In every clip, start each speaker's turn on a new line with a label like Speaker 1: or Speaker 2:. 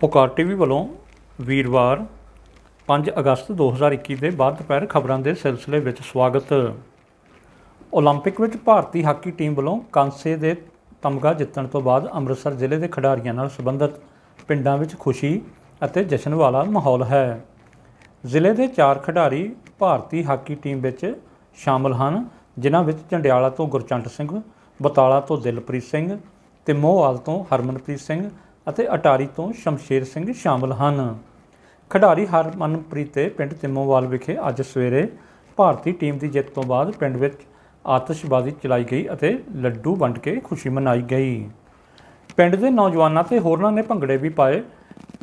Speaker 1: ਪੁਕਾਰ ਟੀਵੀ ਵੱਲੋਂ ਵੀਰਵਾਰ 5 ਅਗਸਤ 2021 ਦੇ ਬਾਅਦ ਦੁਪਹਿਰ ਖਬਰਾਂ ਦੇ ਸਿਲਸਿਲੇ ਵਿੱਚ ਸਵਾਗਤ 올림픽 ਵਿੱਚ ਭਾਰਤੀ ਹਾਕੀ ਟੀਮ ਵੱਲੋਂ ਕਾਂਸੇ ਦੇ ਤਮਗਾ ਜਿੱਤਣ ਤੋਂ ਬਾਅਦ ਅੰਮ੍ਰਿਤਸਰ ਜ਼ਿਲ੍ਹੇ ਦੇ ਖਿਡਾਰੀਆਂ ਨਾਲ ਸੰਬੰਧਿਤ ਪਿੰਡਾਂ ਵਿੱਚ ਖੁਸ਼ੀ ਅਤੇ ਜਸ਼ਨ ਵਾਲਾ ਮਾਹੌਲ ਹੈ ਜ਼ਿਲ੍ਹੇ ਦੇ ਚਾਰ ਖਿਡਾਰੀ ਭਾਰਤੀ ਹਾਕੀ ਟੀਮ ਵਿੱਚ ਸ਼ਾਮਲ ਹਨ ਜਿਨ੍ਹਾਂ ਵਿੱਚ ਝੰਡਿਆਲਾ ਤੋਂ ਗੁਰਚੰਟ ਸਿੰਘ ਬਤਾਲਾ ਤੋਂ ਦਿਲਪ੍ਰੀਤ ਸਿੰਘ ਤੇ ਮੋਹਾਲ ਤੋਂ ਹਰਮਨਪ੍ਰੀਤ ਸਿੰਘ ਅਤੇ ਅਟਾਰੀ ਤੋਂ ਸ਼ਮਸ਼ੇਰ ਸਿੰਘ ਸ਼ਾਮਲ ਹਨ ਖਿਡਾਰੀ ਹਰਮਨਪ੍ਰੀਤ ਤੇ ਪਿੰਡ ਤਿੰਮੋਵਾਲ ਵਿਖੇ ਅੱਜ ਸਵੇਰੇ ਭਾਰਤੀ ਟੀਮ ਦੀ ਜਿੱਤ ਤੋਂ ਬਾਅਦ ਪਿੰਡ ਵਿੱਚ ਆਤਿਸ਼ਬਾਜ਼ੀ ਚਲਾਈ ਗਈ ਅਤੇ ਲੱਡੂ ਵੰਡ ਕੇ ਖੁਸ਼ੀ ਮਨਾਈ ਗਈ ਪਿੰਡ ਦੇ ਨੌਜਵਾਨਾਂ ਤੇ ਹੋਰਨਾਂ ਨੇ ਭੰਗੜੇ ਵੀ ਪਾਏ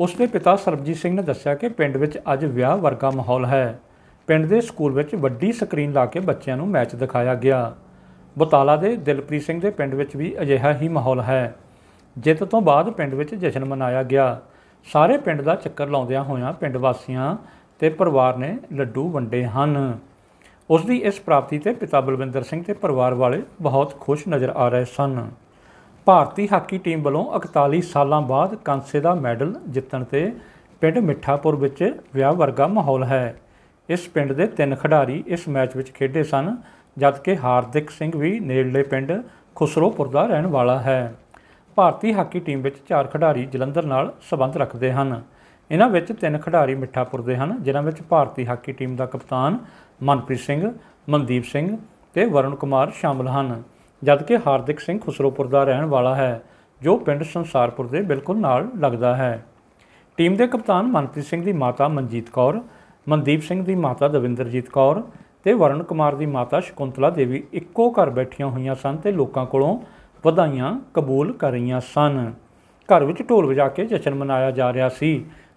Speaker 1: ਉਸ ਦੇ ਪਿਤਾ ਸਰਬਜੀਤ ਸਿੰਘ ਨੇ ਦੱਸਿਆ ਕਿ ਪਿੰਡ ਵਿੱਚ ਅੱਜ ਵਿਆਹ ਵਰਗਾ ਮਾਹੌਲ ਹੈ ਪਿੰਡ ਦੇ ਸਕੂਲ ਵਿੱਚ ਵੱਡੀ ਸਕਰੀਨ ਲਾ ਕੇ ਬੱਚਿਆਂ ਨੂੰ ਮੈਚ ਦਿਖਾਇਆ ਗਿਆ ਬਤਾਲਾ ਦੇ ਦਿਲਪ੍ਰੀਤ ਸਿੰਘ ਦੇ ਪਿੰਡ ਵਿੱਚ ਵੀ ਅਜਿਹਾ ਹੀ ਮਾਹੌਲ ਹੈ ਜਿੱਤ ਤੋਂ ਬਾਅਦ ਪਿੰਡ ਵਿੱਚ ਜਸ਼ਨ ਮਨਾਇਆ ਗਿਆ ਸਾਰੇ ਪਿੰਡ ਦਾ ਚੱਕਰ ਲਾਉਂਦਿਆਂ ਹੋਇਆਂ ਪਿੰਡ ਵਾਸੀਆਂ ਤੇ ਪਰਿਵਾਰ ਨੇ ਲੱਡੂ ਵੰਡੇ ਹਨ ਉਸ ਦੀ ਇਸ ਪ੍ਰਾਪਤੀ ਤੇ ਪਿਤਾ ਬਲਵਿੰਦਰ ਸਿੰਘ ਤੇ ਪਰਿਵਾਰ ਵਾਲੇ ਬਹੁਤ ਖੁਸ਼ ਨਜ਼ਰ ਆ ਰਹੇ ਸਨ ਭਾਰਤੀ ਹਾਕੀ ਟੀਮ ਵੱਲੋਂ 41 ਸਾਲਾਂ ਬਾਅਦ ਕਾਂਸੇ ਦਾ ਮੈਡਲ ਜਿੱਤਣ ਤੇ ਪਿੰਡ ਮਿੱਠਾਪੁਰ ਵਿੱਚ ਵਿਆਹ ਵਰਗਾ ਮਾਹੌਲ ਹੈ ਇਸ ਪਿੰਡ ਦੇ ਤਿੰਨ ਖਿਡਾਰੀ ਇਸ ਮੈਚ ਵਿੱਚ ਖੇਡੇ ਸਨ ਜਦਕਿ ਹਾਰਦਿਕ ਸਿੰਘ ਵੀ ਨੇੜਲੇ ਪਿੰਡ ਖੁਸਰੋਪੁਰ ਦਾ ਰਹਿਣ ਵਾਲਾ ਹੈ ਭਾਰਤੀ ਹਾਕੀ ਟੀਮ ਵਿੱਚ ਚਾਰ ਖਿਡਾਰੀ ਜਲੰਧਰ ਨਾਲ ਸਬੰਧ ਰੱਖਦੇ ਹਨ ਇਹਨਾਂ ਵਿੱਚ ਤਿੰਨ ਖਿਡਾਰੀ ਮਿੱਠਾਪੁਰ ਦੇ ਹਨ ਜਿਨ੍ਹਾਂ ਵਿੱਚ ਭਾਰਤੀ ਹਾਕੀ ਟੀਮ ਦਾ ਕਪਤਾਨ ਮਨਪ੍ਰੀਤ ਸਿੰਘ ਮਨਦੀਪ ਸਿੰਘ ਤੇ ਵਰੁਣ ਕੁਮਾਰ ਸ਼ਾਮਲ ਹਨ ਜਦਕਿ ਹਾਰਦਿਕ ਸਿੰਘ ਖੁਸਰੋਪੁਰ ਦਾ ਰਹਿਣ ਵਾਲਾ ਹੈ ਜੋ ਪਿੰਡ ਸੰਸਾਰਪੁਰ ਦੇ ਬਿਲਕੁਲ ਨਾਲ ਲੱਗਦਾ ਹੈ ਟੀਮ ਦੇ ਕਪਤਾਨ ਮਨਪ੍ਰੀਤ ਸਿੰਘ ਦੀ ਮਾਤਾ ਮਨਜੀਤ ਕੌਰ ਮਨਦੀਪ ਸਿੰਘ ਦੀ ਮਾਤਾ ਦਵਿੰਦਰਜੀਤ ਕੌਰ ਤੇ ਵਰਣ ਕੁਮਾਰ ਦੀ ਮਾਤਾ ਸ਼ਕੁੰਤਲਾ ਦੇਵੀ ਇੱਕੋ ਘਰ ਬੈਠੀਆਂ ਹੋਈਆਂ ਸਨ ਤੇ ਲੋਕਾਂ ਕੋਲੋਂ ਵਧਾਈਆਂ ਕਬੂਲ ਕਰ ਰਹੀਆਂ ਸਨ ਘਰ ਵਿੱਚ ਢੋਲ ਵਜਾ ਕੇ ਜਸ਼ਨ ਮਨਾਇਆ ਜਾ ਰਿਹਾ ਸੀ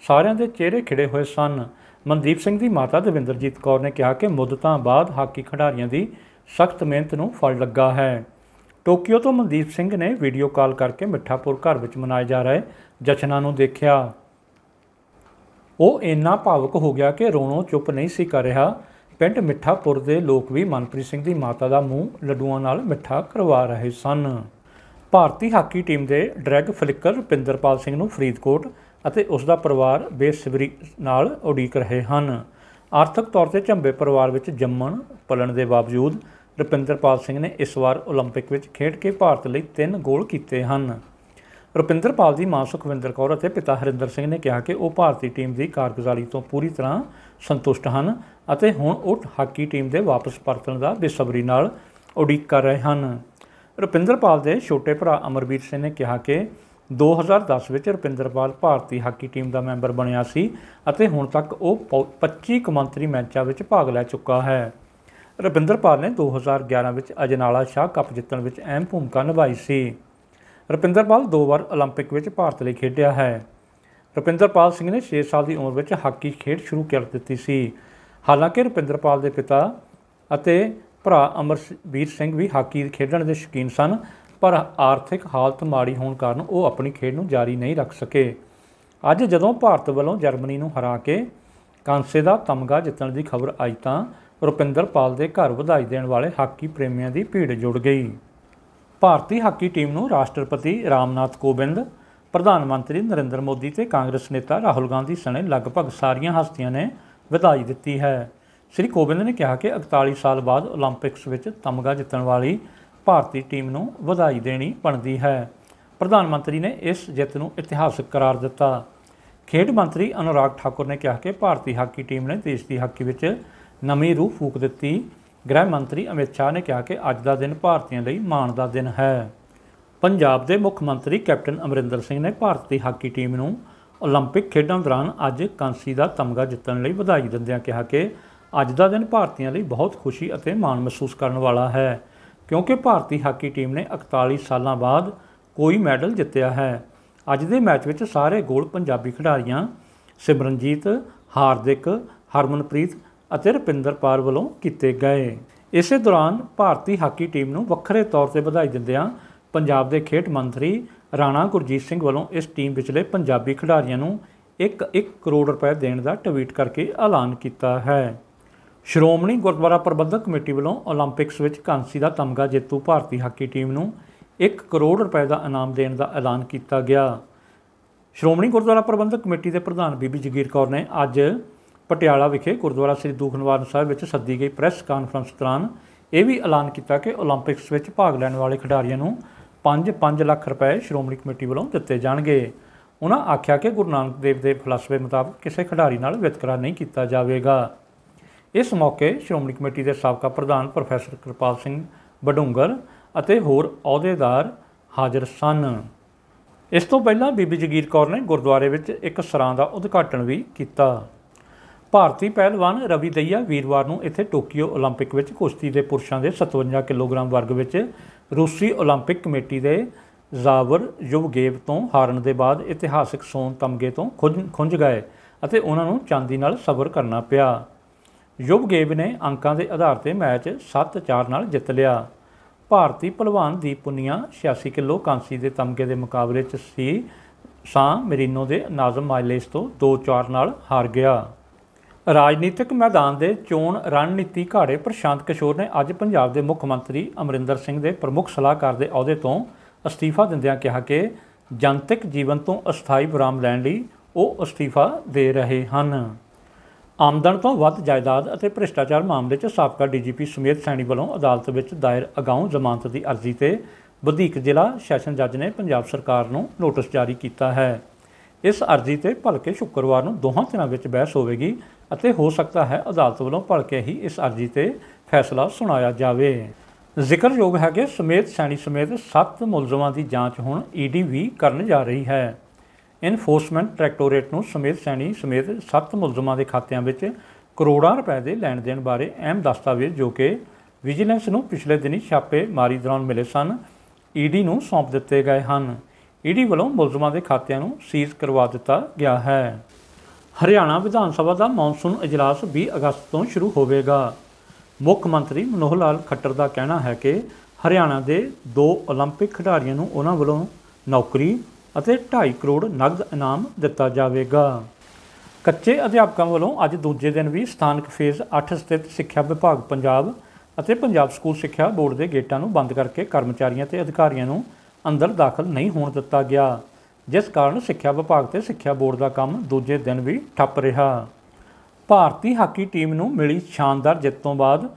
Speaker 1: ਸਾਰਿਆਂ ਦੇ ਚਿਹਰੇ ਖਿੜੇ ਹੋਏ ਸਨ ਮਨਦੀਪ ਸਿੰਘ ਦੀ ਮਾਤਾ ਦਵਿੰਦਰਜੀਤ ਕੌਰ ਨੇ ਕਿਹਾ ਕਿ ਮੁੱਦਤਾਂ ਬਾਅਦ ਹਾਕੀ ਖਿਡਾਰੀਆਂ ਦੀ ਸਖਤ ਮਿਹਨਤ ਨੂੰ ਫਲ ਲੱਗਾ ਹੈ ਟੋਕੀਓ ਤੋਂ ਮਨਦੀਪ ਸਿੰਘ ਨੇ ਵੀਡੀਓ ਕਾਲ ਕਰਕੇ ਮਿੱਠਾਪੁਰ ਘਰ ਵਿੱਚ ਮਨਾਏ ਜਾ ਰਹੇ ਜਸ਼ਨਾਂ ਨੂੰ ਦੇਖਿਆ ਉਹ ਇੰਨਾ ਭਾਵਕ ਹੋ ਗਿਆ ਕਿ ਰੋਣੋ ਚੁੱਪ ਨਹੀਂ ਸੀ ਕਰ ਰਿਹਾ ਪਿੰਡ ਮਿੱਠਾਪੁਰ ਦੇ ਲੋਕ ਵੀ ਮਨਪ੍ਰੀਤ ਸਿੰਘ ਦੀ ਮਾਤਾ ਦਾ ਮੂੰਹ ਲੱਡੂਆਂ ਨਾਲ ਮਿੱਠਾ ਕਰਵਾ ਰਹੇ ਸਨ ਭਾਰਤੀ ਹਾਕੀ ਟੀਮ ਦੇ ਡਰੈਗ ਫਲਿੱਕਰ ਰੁਪਿੰਦਰਪਾਲ ਸਿੰਘ ਨੂੰ ਫਰੀਦਕੋਟ ਅਤੇ ਉਸ ਦਾ ਪਰਿਵਾਰ ਬੇਸਬਰੀ ਨਾਲ ਉਡੀਕ ਰਹੇ ਹਨ ਆਰਥਿਕ ਤੌਰ ਤੇ ਝੰਬੇ ਪਰਿਵਾਰ ਵਿੱਚ ਜੰਮਣ ਪਲਣ ਦੇ ਬਾਵਜੂਦ ਰੁਪਿੰਦਰਪਾਲ ਸਿੰਘ ਨੇ ਇਸ ਵਾਰ 올림픽 ਵਿੱਚ ਖੇਡ ਕੇ ਭਾਰਤ ਲਈ 3 ਗੋਲ ਕੀਤੇ ਹਨ ਰੁਪਿੰਦਰਪਾਲ ਦੀ ਮਾਂ ਸੁਖਵਿੰਦਰ ਕੌਰ ਅਤੇ ਪਿਤਾ ਹਰਿੰਦਰ ਸਿੰਘ ਨੇ ਕਿਹਾ ਕਿ ਉਹ ਭਾਰਤੀ ਟੀਮ ਦੀ ਕਾਰਗੁਜ਼ਾਰੀ ਤੋਂ ਪੂਰੀ ਤਰ੍ਹਾਂ ਸੰਤੁਸ਼ਟ ਹਨ ਅਤੇ ਹੁਣ ਉਹ ਹਾਕੀ ਟੀਮ ਦੇ ਵਾਪਸ ਪਰਤਣ ਦਾ ਬੇਸਬਰੀ ਨਾਲ ਉਡੀਕ ਕਰ ਰਹੇ ਹਨ ਰੁਪਿੰਦਰਪਾਲ ਦੇ ਛੋਟੇ ਭਰਾ ਅਮਰਵੀਰ ਸਿੰਘ ਨੇ ਕਿਹਾ ਕਿ 2010 ਵਿੱਚ ਰੁਪਿੰਦਰਪਾਲ ਭਾਰਤੀ ਹਾਕੀ ਟੀਮ ਦਾ ਮੈਂਬਰ ਬਣਿਆ ਸੀ ਅਤੇ ਹੁਣ ਤੱਕ ਉਹ 25 ਕੌਮਾਂਤਰੀ ਮੈਚਾਂ ਵਿੱਚ ਭਾਗ ਲੈ ਚੁੱਕਾ ਹੈ ਰੁਪਿੰਦਰਪਾਲ ਨੇ 2011 ਵਿੱਚ ਅਜਨਾਲਾ ਸ਼ਾਹ ਕੱਪ ਜਿੱਤਣ ਵਿੱਚ ਅਹਿਮ ਭੂਮਿਕਾ ਨਿਭਾਈ ਸੀ ਰੁਪਿੰਦਰਪਾਲ ਦੋ ਵਾਰ 올림픽 ਵਿੱਚ ਭਾਰਤ ਲਈ ਖੇਡਿਆ ਹੈ ਰੁਪਿੰਦਰਪਾਲ ਸਿੰਘ ਨੇ 6 ਸਾਲ ਦੀ ਉਮਰ ਵਿੱਚ ਹਾਕੀ ਖੇਡ ਸ਼ੁਰੂ ਕਰ ਦਿੱਤੀ ਸੀ ਹਾਲਾਂਕਿ ਰੁਪਿੰਦਰਪਾਲ ਦੇ ਪਿਤਾ ਅਤੇ ਭਰਾ ਅਮਰਵੀਰ ਸਿੰਘ ਵੀ ਹਾਕੀ ਖੇਡਣ ਦੇ ਸ਼ੌਕੀਨ ਸਨ ਪਰ ਆਰਥਿਕ ਹਾਲਤ ਮਾੜੀ ਹੋਣ ਕਾਰਨ ਉਹ ਆਪਣੀ ਖੇਡ ਨੂੰ ਜਾਰੀ ਨਹੀਂ ਰੱਖ ਸਕੇ ਅੱਜ ਜਦੋਂ ਭਾਰਤ ਵੱਲੋਂ ਜਰਮਨੀ ਨੂੰ ਹਰਾ ਕੇ ਕਾਂਸੇ ਦਾ ਤਮਗਾ ਜਿੱਤਣ ਦੀ ਖਬਰ ਆਈ ਤਾਂ ਰੁਪਿੰਦਰ ਪਾਲ ਦੇ ਘਰ ਵਧਾਈ ਦੇਣ ਵਾਲੇ ਹਾਕੀ ਪ੍ਰੇਮੀਆਂ ਦੀ ਭੀੜ ਜੁੜ ਗਈ ਭਾਰਤੀ ਹਾਕੀ ਟੀਮ ਨੂੰ ਰਾਸ਼ਟਰਪਤੀ ਰਾਮਨਾਥ ਕੋਵਿੰਦ ਪ੍ਰਧਾਨ ਮੰਤਰੀ ਨਰਿੰਦਰ ਮੋਦੀ ਤੇ ਕਾਂਗਰਸ ਨੇਤਾ ਰਾਹੁਲ ਗਾਂਧੀ ਸਣੇ ਲਗਭਗ ਸਾਰੀਆਂ ਹਸਤੀਆਂ ਨੇ ਵਧਾਈ ਦਿੱਤੀ ਹੈ ਸ੍ਰੀ ਕੋਵਿੰਦ ਨੇ ਕਿਹਾ ਕਿ 41 ਸਾਲ ਬਾਅਦ 올림픽ਸ ਵਿੱਚ ਤਮਗਾ ਜਿੱਤਣ ਵਾਲੀ ਭਾਰਤੀ ਟੀਮ ਨੂੰ ਵਧਾਈ ਦੇਣੀ ਬਣਦੀ ਹੈ ਪ੍ਰਧਾਨ ਮੰਤਰੀ ਨੇ ਇਸ ਜਿੱਤ ਨੂੰ ਇਤਿਹਾਸਕ ਕਰਾਰ ਦਿੱਤਾ ਖੇਡ ਮੰਤਰੀ ਅਨੁਰਾਗ ਠਾਕੁਰ ਨੇ ਕਿਹਾ ਕਿ ਭਾਰਤੀ ਹਾਕੀ ਟੀਮ ਨੇ ਦੇਸ਼ ਦੀ ਹਾਕੀ ਵਿੱਚ ਨਵੀਂ ਰੂਹ ਫੂਕ ਦਿੱਤੀ ਗ੍ਰਹਿ ਮੰਤਰੀ ਅਮਿਤ ਸ਼ਾਹ ਨੇ ਕਿਹਾ ਕਿ ਅੱਜ ਦਾ ਦਿਨ ਭਾਰਤੀਆਂ ਲਈ ਮਾਣ ਦਾ ਦਿਨ ਹੈ ਪੰਜਾਬ ਦੇ ਮੁੱਖ ਮੰਤਰੀ ਕੈਪਟਨ ਅਮਰਿੰਦਰ ਸਿੰਘ ਨੇ ਭਾਰਤੀ ਹਾਕੀ ਟੀਮ ਨੂੰ 올림픽 ਖੇਡਾਂ ਦੌਰਾਨ ਅੱਜ ਕਾਂਸੀ ਦਾ ਤਮਗਾ ਜਿੱਤਣ ਲਈ ਵਧਾਈ ਦਿੰਦਿਆਂ ਕਿਹਾ ਕਿ ਅੱਜ ਦਾ ਦਿਨ ਭਾਰਤੀਆਂ ਲਈ ਬਹੁਤ ਖੁਸ਼ੀ ਅਤੇ ਮਾਣ ਮਹਿਸੂਸ ਕਰਨ ਵਾਲਾ ਹੈ ਕਿਉਂਕਿ ਭਾਰਤੀ ਹਾਕੀ ਟੀਮ ਨੇ 41 ਸਾਲਾਂ ਬਾਅਦ ਕੋਈ ਮੈਡਲ ਜਿੱਤਿਆ ਹੈ ਅੱਜ ਦੇ ਮੈਚ ਵਿੱਚ ਸਾਰੇ ਗੋਲ ਪੰਜਾਬੀ ਖਿਡਾਰੀਆਂ ਸਿਮਰਨਜੀਤ ਹਾਰਦਿਕ ਹਰਮਨਪ੍ਰੀਤ ਅਤੇ ਰਪਿੰਦਰ ਪਾਰ ਵੱਲੋਂ ਕੀਤੇ ਗਏ ਇਸੇ ਦੌਰਾਨ ਭਾਰਤੀ ਹਾਕੀ ਟੀਮ ਨੂੰ ਵੱਖਰੇ ਤੌਰ ਤੇ ਵਧਾਈ ਦਿੰਦਿਆਂ ਪੰਜਾਬ ਦੇ ਖੇਡ ਮੰਤਰੀ ਰਾਣਾ ਗੁਰਜੀਤ ਸਿੰਘ ਵੱਲੋਂ ਇਸ ਟੀਮ ਵਿਚਲੇ ਪੰਜਾਬੀ ਖਿਡਾਰੀਆਂ ਨੂੰ 1-1 ਕਰੋੜ ਰੁਪਏ ਦੇਣ ਦਾ ਟਵੀਟ ਕਰਕੇ ਐਲਾਨ ਕੀਤਾ ਹੈ ਸ਼੍ਰੋਮਣੀ ਗੁਰਦੁਆਰਾ ਪ੍ਰਬੰਧਕ ਕਮੇਟੀ ਵੱਲੋਂ 올림픽ਸ ਵਿੱਚ ਕਾਂਸੀ ਦਾ ਤਮਗਾ ਜੇਤੂ ਭਾਰਤੀ ਹਾਕੀ ਟੀਮ ਨੂੰ 1 ਕਰੋੜ ਰੁਪਏ ਦਾ ਇਨਾਮ ਦੇਣ ਦਾ ਐਲਾਨ ਕੀਤਾ ਗਿਆ ਸ਼੍ਰੋਮਣੀ ਗੁਰਦੁਆਰਾ ਪ੍ਰਬੰਧਕ ਕਮੇਟੀ ਦੇ ਪ੍ਰਧਾਨ ਬੀਬੀ ਜਗੀਰ ਕੌਰ ਨੇ ਅੱਜ ਪਟਿਆਲਾ ਵਿਖੇ ਗੁਰਦੁਆਰਾ ਸ੍ਰੀ ਦੂਖਨਿਵਾਰਨ ਸਾਹਿਬ ਵਿੱਚ ਸੱਦੀ ਗਈ ਪ੍ਰੈਸ ਕਾਨਫਰੰਸ ਦੌਰਾਨ ਇਹ ਵੀ ਐਲਾਨ ਕੀਤਾ ਕਿ 올림픽ਸ ਵਿੱਚ ਭਾਗ ਲੈਣ ਵਾਲੇ ਖਿਡਾਰੀਆਂ ਨੂੰ 5-5 ਲੱਖ ਰੁਪਏ ਸ਼੍ਰੋਮਣੀ ਕਮੇਟੀ ਵੱਲੋਂ ਦਿੱਤੇ ਜਾਣਗੇ ਉਹਨਾਂ ਆਖਿਆ ਕਿ ਗੁਰੂ ਨਾਨਕ ਦੇਵ ਦੇ ਫਲਸਫੇ ਮੁਤਾਬਕ ਕਿਸੇ ਖਿਡਾਰੀ ਨਾਲ ਵਿਤਕਰਾ ਨਹੀਂ ਕੀਤਾ ਜਾਵੇਗਾ ਇਸ ਮੌਕੇ ਸ਼੍ਰੋਮਣੀ ਕਮੇਟੀ ਦੇ ਸਾਬਕਾ ਪ੍ਰਧਾਨ ਪ੍ਰੋਫੈਸਰ ਕਿਰਪਾਲ ਸਿੰਘ ਬਡੂੰਗਰ ਅਤੇ ਹੋਰ ਅਹੁਦੇਦਾਰ ਹਾਜ਼ਰ ਸਨ ਇਸ ਤੋਂ ਪਹਿਲਾਂ ਬੀਬੀ ਜਗੀਰ ਕੌਰ ਨੇ ਗੁਰਦੁਆਰੇ ਵਿੱਚ ਇੱਕ ਸਰਾਂ ਦਾ ਉਦਘਾਟਨ ਵੀ ਕੀਤਾ ਭਾਰਤੀ ਪਹਿਲਵਾਨ ਰਵੀ ਦਈਆ ਵੀਰਵਾਰ ਨੂੰ ਇੱਥੇ ਟੋਕੀਓ 올림픽 ਵਿੱਚ ਕੁਸ਼ਤੀ ਦੇ ਪੁਰਸ਼ਾਂ ਦੇ 57 ਕਿਲੋਗ੍ਰਾਮ ਵਰਗ ਵਿੱਚ ਰੂਸੀ 올림픽 ਕਮੇਟੀ ਦੇ ਜ਼ਾਵਰ ਯੁਵਗੇਵ ਤੋਂ ਹਾਰਨ ਦੇ ਬਾਅਦ ਇਤਿਹਾਸਿਕ ਸੋਨ ਤਮਗੇ ਤੋਂ ਖੁੰਝ ਗਏ ਅਤੇ ਉਹਨਾਂ ਨੂੰ ਚਾਂਦੀ ਨਾਲ ਸਬਰ ਕਰਨਾ ਪਿਆ ਯੁਵਗੇਵ ਨੇ ਅੰਕਾਂ ਦੇ ਆਧਾਰ ਤੇ ਮੈਚ 7-4 ਨਾਲ ਜਿੱਤ ਲਿਆ ਭਾਰਤੀ ਪਹਿਲਵਾਨ ਦੀਪ ਪੁੰਨੀਆਂ 86 ਕਿਲੋ ਕਾਂਸੀ ਦੇ ਤਮਗੇ ਦੇ ਮੁਕਾਬਲੇ 'ਚ ਸੀ ਸਾਂ ਮਰੀਨੋ ਦੇ ਨਾਜ਼ਮ ਮਾਇਲੇਸ ਤੋਂ 2-4 ਨਾਲ ਹਾਰ ਗਿਆ ਰਾਜਨੀਤਿਕ ਮੈਦਾਨ ਦੇ ਚੋਣ ਰਣਨੀਤੀ ਘਾੜੇ ਪ੍ਰਸ਼ਾਂਤ ਕਿਸ਼ੋਰ ਨੇ ਅੱਜ ਪੰਜਾਬ ਦੇ ਮੁੱਖ ਮੰਤਰੀ ਅਮਰਿੰਦਰ ਸਿੰਘ ਦੇ ਪ੍ਰਮੁੱਖ ਸਲਾਹਕਾਰ ਦੇ ਅਹੁਦੇ ਤੋਂ ਅਸਤੀਫਾ ਦਿੰਦਿਆਂ ਕਿਹਾ ਕਿ ਜਨਤਕ ਜੀਵਨ ਤੋਂ ਅਸਥਾਈ ਵਿਰਾਮ ਲੈਣ ਲਈ ਉਹ ਅਸਤੀਫਾ ਦੇ ਰਹੇ ਹਨ ਆਮਦਨ ਤੋਂ ਵੱਧ ਜਾਇਦਾਦ ਅਤੇ ਭ੍ਰਿਸ਼ਟਾਚਾਰ ਮਾਮਲੇ 'ਚ ਸਾਬਕਾ ਡੀਜੀਪੀ ਸੁਮੇਤ ਸੈਣੀ ਵੱਲੋਂ ਅਦਾਲਤ ਵਿੱਚ ਦਾਇਰ ਅਗਾਊਂ ਜ਼ਮਾਨਤ ਦੀ ਅਰਜ਼ੀ ਤੇ ਬਧੀਕ ਜ਼ਿਲ੍ਹਾ ਸੈਸ਼ਨ ਜੱਜ ਨੇ ਪੰਜਾਬ ਸਰਕਾਰ ਨੂੰ ਨੋਟਿਸ ਜਾਰੀ ਕੀਤਾ ਹੈ ਇਸ ਅਰਜ਼ੀ ਤੇ ਭਲਕੇ ਸ਼ੁੱਕਰਵਾਰ ਨੂੰ ਦੋਹਾਂ ਧਿਰਾਂ ਵਿੱਚ ਬਹਿਸ ਹੋਵੇਗੀ ਅਤੇ ਹੋ ਸਕਦਾ ਹੈ ਅਦਾਲਤ ਵੱਲੋਂ ਭਲਕੇ ਹੀ ਇਸ ਅਰਜ਼ੀ ਤੇ ਫੈਸਲਾ ਸੁਣਾਇਆ ਜਾਵੇ ਜ਼ਿਕਰਯੋਗ ਹੈ ਕਿ ਸੁਮੇਤ ਸੈਣੀ ਸਮੇਤ 7 ਮੁਲਜ਼ਮਾਂ ਦੀ ਜਾਂਚ ਹੁਣ ਈਡੀ ਵੀ ਕਰਨ ਜਾ ਰਹੀ ਹੈ ਇਨਫੋਰਸਮੈਂਟ ਡਾਇਰੈਕਟੋਰੇਟ ਨੂੰ ਸਮੇਤ ਸੈਣੀ ਸਮੇਤ ਸੱਤ ਮੁਲਜ਼ਮਾਂ ਦੇ ਖਾਤਿਆਂ ਵਿੱਚ ਕਰੋੜਾਂ ਰੁਪਏ ਦੇ ਲੈਣ ਦੇਣ ਬਾਰੇ ਅਹਿਮ ਦਸਤਾਵੇਜ਼ ਜੋ ਕਿ ਵਿਜੀਲੈਂਸ ਨੂੰ ਪਿਛਲੇ ਦਿਨੀ ਛਾਪੇ ਮਾਰੀ ਦੌਰਾਨ ਮਿਲੇ ਸਨ ਈਡੀ e ਨੂੰ ਸੌਂਪ ਦਿੱਤੇ ਗਏ ਹਨ ਈਡੀ e ਵੱਲੋਂ ਮੁਲਜ਼ਮਾਂ ਦੇ ਖਾਤਿਆਂ ਨੂੰ ਸੀਜ਼ ਕਰਵਾ ਦਿੱਤਾ ਗਿਆ ਹੈ ਹਰਿਆਣਾ ਵਿਧਾਨ ਸਭਾ ਦਾ ਮੌਨਸੂਨ اجلاس 20 ਅਗਸਤ ਤੋਂ ਸ਼ੁਰੂ ਹੋਵੇਗਾ ਮੁੱਖ ਮੰਤਰੀ ਮਨੋਹਰ ਲਾਲ ਖੱਟਰ ਦਾ ਕਹਿਣਾ ਹੈ ਕਿ ਹਰਿਆਣਾ ਦੇ ਦੋ 올림픽 ਖਿਡਾਰੀਆਂ ਨੂੰ ਉਹਨਾਂ ਵੱਲੋਂ ਨੌਕਰੀ ਅਤੇ 2.5 ਕਰੋੜ ਨਗਦ ਇਨਾਮ ਦਿੱਤਾ ਜਾਵੇਗਾ ਕੱਚੇ ਅਧਿਆਪਕਾਂ ਵੱਲੋਂ ਅੱਜ ਦੂਜੇ ਦਿਨ ਵੀ ਸਥਾਨਕ ਫੇਜ਼ 8 ਸਥਿਤ ਸਿੱਖਿਆ ਵਿਭਾਗ ਪੰਜਾਬ ਅਤੇ ਪੰਜਾਬ ਸਕੂਲ ਸਿੱਖਿਆ ਬੋਰਡ ਦੇ ਗੇਟਾਂ ਨੂੰ ਬੰਦ ਕਰਕੇ ਕਰਮਚਾਰੀਆਂ ਤੇ ਅਧਿਕਾਰੀਆਂ ਨੂੰ ਅੰਦਰ ਦਾਖਲ ਨਹੀਂ ਹੋਣ ਦਿੱਤਾ ਗਿਆ ਜਿਸ ਕਾਰਨ ਸਿੱਖਿਆ ਵਿਭਾਗ ਤੇ ਸਿੱਖਿਆ ਬੋਰਡ ਦਾ ਕੰਮ ਦੂਜੇ ਦਿਨ ਵੀ ਠੱਪ ਰਿਹਾ ਭਾਰਤੀ ਹਾਕੀ ਟੀਮ ਨੂੰ ਮਿਲੀ ਸ਼ਾਨਦਾਰ ਜਿੱਤ ਤੋਂ ਬਾਅਦ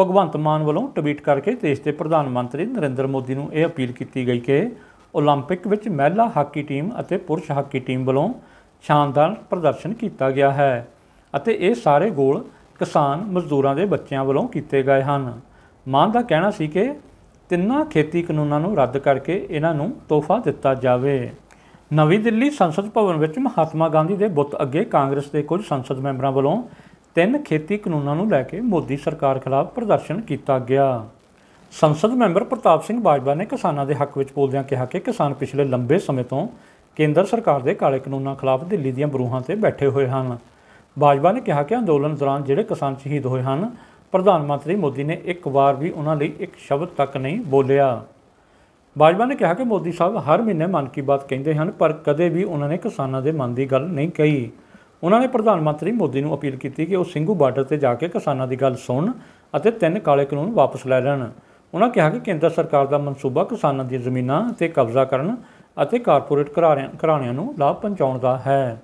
Speaker 1: ਭਗਵੰਤ ਮਾਨ ਵੱਲੋਂ ਟਵੀਟ ਕਰਕੇ ਦੇਸ਼ ਦੇ ਪ੍ਰਧਾਨ ਮੰਤਰੀ ਨਰਿੰਦਰ ਮੋਦੀ ਨੂੰ ਇਹ ਅਪੀਲ ਕੀਤੀ ਗਈ ਕਿ ਓਲੰਪਿਕ ਵਿੱਚ ਮਹਿਲਾ ਹਾਕੀ ਟੀਮ ਅਤੇ ਪੁਰਸ਼ ਹਾਕੀ ਟੀਮ ਵੱਲੋਂ ਸ਼ਾਨਦਾਰ ਪ੍ਰਦਰਸ਼ਨ ਕੀਤਾ ਗਿਆ ਹੈ ਅਤੇ ਇਹ ਸਾਰੇ ਗੋਲ ਕਿਸਾਨ ਮਜ਼ਦੂਰਾਂ ਦੇ ਬੱਚਿਆਂ ਵੱਲੋਂ ਕੀਤੇ ਗਏ ਹਨ ਮਾਨ ਦਾ ਕਹਿਣਾ ਸੀ ਕਿ ਤਿੰਨਾਂ ਖੇਤੀ ਕਾਨੂੰਨਾਂ ਨੂੰ ਰੱਦ ਕਰਕੇ ਇਹਨਾਂ ਨੂੰ ਤੋਹਫਾ ਦਿੱਤਾ ਜਾਵੇ ਨਵੀਂ ਦਿੱਲੀ ਸੰਸਦ ਭਵਨ ਵਿੱਚ ਮਹਾਤਮਾ ਗਾਂਧੀ ਦੇ ਬੁੱਤ ਅੱਗੇ ਕਾਂਗਰਸ ਦੇ ਕੁਝ ਸੰਸਦ ਮੈਂਬਰਾਂ ਵੱਲੋਂ ਤਿੰਨ ਖੇਤੀ ਕਾਨੂੰਨਾਂ ਨੂੰ ਲੈ ਕੇ ਮੋਦੀ ਸਰਕਾਰ ਖਿਲਾਫ ਪ੍ਰਦਰਸ਼ਨ ਕੀਤਾ ਗਿਆ ਸੰਸਦ ਮੈਂਬਰ ਪ੍ਰਤਾਪ ਸਿੰਘ ਬਾਜਵਾ ਨੇ ਕਿਸਾਨਾਂ ਦੇ ਹੱਕ ਵਿੱਚ ਬੋਲਦਿਆਂ ਕਿਹਾ ਕਿ ਕਿਸਾਨ ਪਿਛਲੇ ਲੰਬੇ ਸਮੇਂ ਤੋਂ ਕੇਂਦਰ ਸਰਕਾਰ ਦੇ ਕਾਲੇ ਕਾਨੂੰਨਾਂ ਖਿਲਾਫ ਦਿੱਲੀ ਦੀਆਂ ਬਰੂਹਾਂ ਤੇ ਬੈਠੇ ਹੋਏ ਹਨ ਬਾਜਵਾ ਨੇ ਕਿਹਾ ਕਿ ਅੰਦੋਲਨ ਦੌਰਾਨ ਜਿਹੜੇ ਕਿਸਾਨ ਸ਼ਹੀਦ ਹੋਏ ਹਨ ਪ੍ਰਧਾਨ ਮੰਤਰੀ ਮੋਦੀ ਨੇ ਇੱਕ ਵਾਰ ਵੀ ਉਹਨਾਂ ਲਈ ਇੱਕ ਸ਼ਬਦ ਤੱਕ ਨਹੀਂ ਬੋਲਿਆ ਬਾਜਵਾ ਨੇ ਕਿਹਾ ਕਿ ਮੋਦੀ ਸਾਹਿਬ ਹਰ ਮਹੀਨੇ ਮਨ ਕੀ ਬਾਤ ਕਹਿੰਦੇ ਹਨ ਪਰ ਕਦੇ ਵੀ ਉਹਨਾਂ ਨੇ ਕਿਸਾਨਾਂ ਦੇ ਮਨ ਦੀ ਗੱਲ ਨਹੀਂ ਕਹੀ ਉਹਨਾਂ ਨੇ ਪ੍ਰਧਾਨ ਮੰਤਰੀ ਮੋਦੀ ਨੂੰ ਅਪੀਲ ਕੀਤੀ ਕਿ ਉਹ ਸਿੰਘੂ ਬਾਰਡਰ ਤੇ ਜਾ ਕੇ ਕਿਸਾਨਾਂ ਦੀ ਗੱਲ ਸੁਣਨ ਅਤੇ ਤਿੰਨ ਕਾਲੇ ਕਾਨੂੰਨ ਵਾਪਸ ਲੈ ਲੈਣ ਉਹਨਾਂ ਕਿਹਾ ਕਿ ਕੇਂਦਰ ਸਰਕਾਰ ਦਾ ਮਨਸੂਬਾ ਕਿਸਾਨਾਂ ਦੀਆਂ ਜ਼ਮੀਨਾਂ ਤੇ ਕਬਜ਼ਾ ਕਰਨ ਅਤੇ ਕਾਰਪੋਰੇਟ ਘਰਾਣਿਆਂ ਨੂੰ ਲਾਭ ਪਹੁੰਚਾਉਣ ਦਾ ਹੈ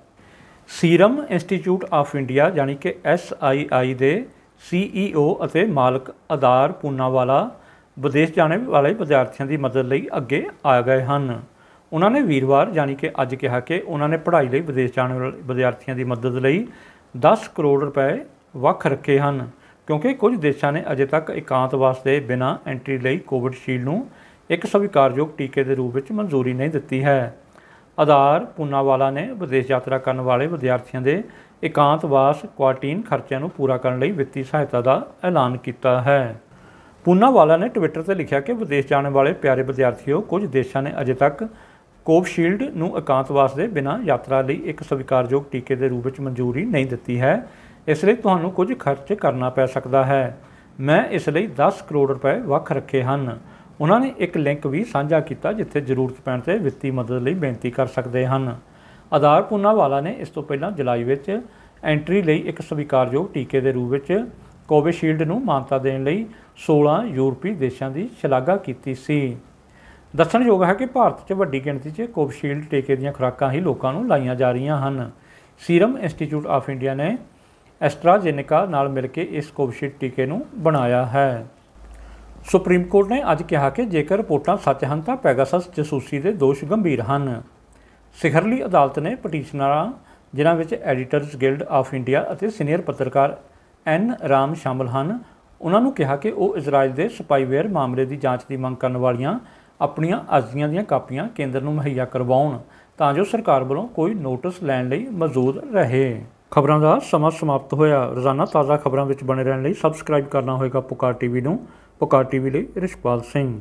Speaker 1: ਸੀਰਮ ਇੰਸਟੀਚਿਊਟ ਆਫ ਇੰਡੀਆ ਯਾਨੀ ਕਿ SII ਦੇ CEO ਅਤੇ ਮਾਲਕ ਆਧਾਰ ਪੂਨਾਵਾਲਾ ਵਿਦੇਸ਼ ਜਾਣੇ ਵਾਲੇ ਵਿਦਿਆਰਥੀਆਂ ਦੀ ਮਦਦ ਲਈ ਅੱਗੇ ਆ ਗਏ ਹਨ ਉਹਨਾਂ ਨੇ ਵੀਰਵਾਰ ਯਾਨੀ ਕਿ ਅੱਜ ਕਿਹਾ ਕਿ ਉਹਨਾਂ ਨੇ ਪੜ੍ਹਾਈ ਲਈ ਵਿਦੇਸ਼ ਜਾਣ ਵਾਲੇ ਵਿਦਿਆਰਥੀਆਂ ਦੀ ਮਦਦ ਲਈ 10 ਕਰੋੜ ਰੁਪਏ ਵੱਖ ਰੱਖੇ ਹਨ ਕਿਉਂਕਿ ਕੁਝ ਦੇਸ਼ਾਂ ਨੇ ਅਜੇ ਤੱਕ ਇਕਾਂਤਵਾਸ ਦੇ ਬਿਨਾਂ ਐਂਟਰੀ ਲਈ ਕੋਵਿਡ ਸ਼ੀਲ ਨੂੰ ਇੱਕ ਸਵੀਕਾਰਯੋਗ ਟੀਕੇ ਦੇ ਰੂਪ ਵਿੱਚ ਮਨਜ਼ੂਰੀ ਨਹੀਂ ਦਿੱਤੀ ਹੈ ਆਧਾਰ ਪੂਨਾਵਾਲਾ ਨੇ ਵਿਦੇਸ਼ ਯਾਤਰਾ ਕਰਨ ਵਾਲੇ ਵਿਦਿਆਰਥੀਆਂ ਦੇ ਇਕਾਂਤਵਾਸ ਕੁਆਰਟਾਈਨ ਖਰਚਿਆਂ ਨੂੰ ਪੂਰਾ ਕਰਨ ਲਈ ਵਿੱਤੀ ਸਹਾਇਤਾ ਦਾ ਐਲਾਨ ਕੀਤਾ ਹੈ ਪੂਨਾਵਾਲਾ ਨੇ ਟਵਿੱਟਰ ਤੇ ਲਿਖਿਆ ਕਿ ਵਿਦੇਸ਼ ਜਾਣ ਵਾਲੇ ਪਿਆਰੇ ਵਿਦਿਆਰਥੀਓ ਕੁਝ ਦੇਸ਼ਾਂ ਨੇ ਅਜੇ ਤੱਕ ਸ਼ੀਲਡ ਨੂੰ ਇਕਾਂਤਵਾਸ ਦੇ ਬਿਨਾਂ ਯਾਤਰਾ ਲਈ ਇੱਕ ਸਵੀਕਾਰਯੋਗ ਟੀਕੇ ਦੇ ਰੂਪ ਵਿੱਚ ਮਨਜ਼ੂਰੀ ਨਹੀਂ ਦਿੱਤੀ ਹੈ ਇਸ ਲਈ ਤੁਹਾਨੂੰ ਕੁਝ ਖਰਚ ਕਰਨਾ ਪੈ ਸਕਦਾ ਹੈ ਮੈਂ ਇਸ ਲਈ 10 ਕਰੋੜ ਰੁਪਏ ਵੱਖ ਰੱਖੇ ਹਨ ਉਹਨਾਂ ਨੇ ਇੱਕ ਲਿੰਕ ਵੀ ਸਾਂਝਾ ਕੀਤਾ ਜਿੱਥੇ ਜ਼ਰੂਰਤ ਪੈਣ ਤੇ ਵਿੱਤੀ ਮਦਦ ਲਈ ਬੇਨਤੀ ਕਰ ਸਕਦੇ ਹਨ ਆਧਾਰ ਵਾਲਾ ਨੇ ਇਸ ਤੋਂ ਪਹਿਲਾਂ ਜੁਲਾਈ ਵਿੱਚ ਐਂਟਰੀ ਲਈ ਇੱਕ ਸਵੀਕਾਰਯੋਗ ਟੀਕੇ ਦੇ ਰੂਪ ਵਿੱਚ ਕੋਵਿਸ਼ੀਲਡ ਨੂੰ ਮਾਨਤਾ ਦੇਣ ਲਈ 16 ਯੂਰਪੀ ਦੇਸ਼ਾਂ ਦੀ ਸ਼ਲਾਘਾ ਕੀਤੀ ਸੀ ਦੱਸਣਯੋਗ ਹੈ ਕਿ ਭਾਰਤ 'ਚ ਵੱਡੀ ਗਿਣਤੀ 'ਚ ਕੋਵਿਸ਼ੀਲਡ ਟੀਕੇ ਦੀਆਂ ਖੁਰਾਕਾਂ ਹੀ ਲੋਕਾਂ ਨੂੰ ਲਾਈਆਂ ਜਾ ਰਹੀਆਂ ਹਨ ਸੀਰਮ ਇੰਸਟੀਚਿਊਟ ਆਫ ਇੰਡੀਆ ਨੇ ਐਸਟਰਾਜੇਨਿਕਾ ਨਾਲ ਮਿਲ ਕੇ ਇਸ ਕੋਵਿਸ਼ੀਲਡ ਟੀਕੇ ਨੂੰ ਬਣਾਇਆ ਹੈ ਸੁਪਰੀਮ ਕੋਰਟ ਨੇ ਅੱਜ ਕਿਹਾ ਕਿ ਜੇਕਰ ਰਿਪੋਰਟਾਂ ਸੱਚ ਹਨ ਤਾਂ ਪੈਗਾਸਸ ਜਸੂਸੀ ਦੇ ਦੋਸ਼ ਗੰਭੀਰ ਹਨ ਸਿਖਰਲੀ ਅਦਾਲਤ ਨੇ ਪਟੀਸ਼ਨਰਾਂ ਜਿਨ੍ਹਾਂ ਵਿੱਚ ਐਡੀਟਰਸ ਗਿਲਡ ਆਫ ਇੰਡੀਆ ਅਤੇ ਸੀਨੀਅਰ ਪੱਤਰਕਾਰ ਐਨ ਰਾਮ ਸ਼ਾਮਲ ਹਨ ਉਹਨਾਂ ਨੂੰ ਕਿਹਾ ਕਿ ਉਹ ਇਜ਼ਰਾਈਲ ਦੇ ਸਪਾਈਵੇਅਰ ਮਾਮਲੇ ਦੀ ਜਾਂਚ ਦੀ ਮੰਗ ਕਰਨ ਵਾਲੀਆਂ ਆਪਣੀਆਂ ਅਰਜ਼ੀਆਂ ਦੀਆਂ ਕਾਪੀਆਂ ਕੇਂਦਰ ਨੂੰ ਮੁਹੱਈਆ ਕਰਵਾਉਣ ਤਾਂ ਜੋ ਸਰਕਾਰ ਵੱਲੋਂ ਕੋਈ ਨੋਟਿਸ ਲੈਣ ਲਈ ਮੌਜੂਦ ਰਹੇ ਖਬਰਾਂ ਦਾ ਸਮਾਂ ਸਮਾਪਤ ਹੋਇਆ ਰੋਜ਼ਾਨਾ ਤਾਜ਼ਾ ਖਬਰਾਂ ਵਿੱਚ ਬਣੇ ਰਹਿਣ ਲਈ ਸਬਸਕ੍ਰਾਈਬ ਕਰਨਾ ਹੋਵੇਗਾ ਪੁਕਾਰ ਟੀਵੀ ਨੂੰ ਪੁਕਾਰ ਟੀਵੀ ਲਈ ਰਿਸ਼ਪਾਲ ਸਿੰਘ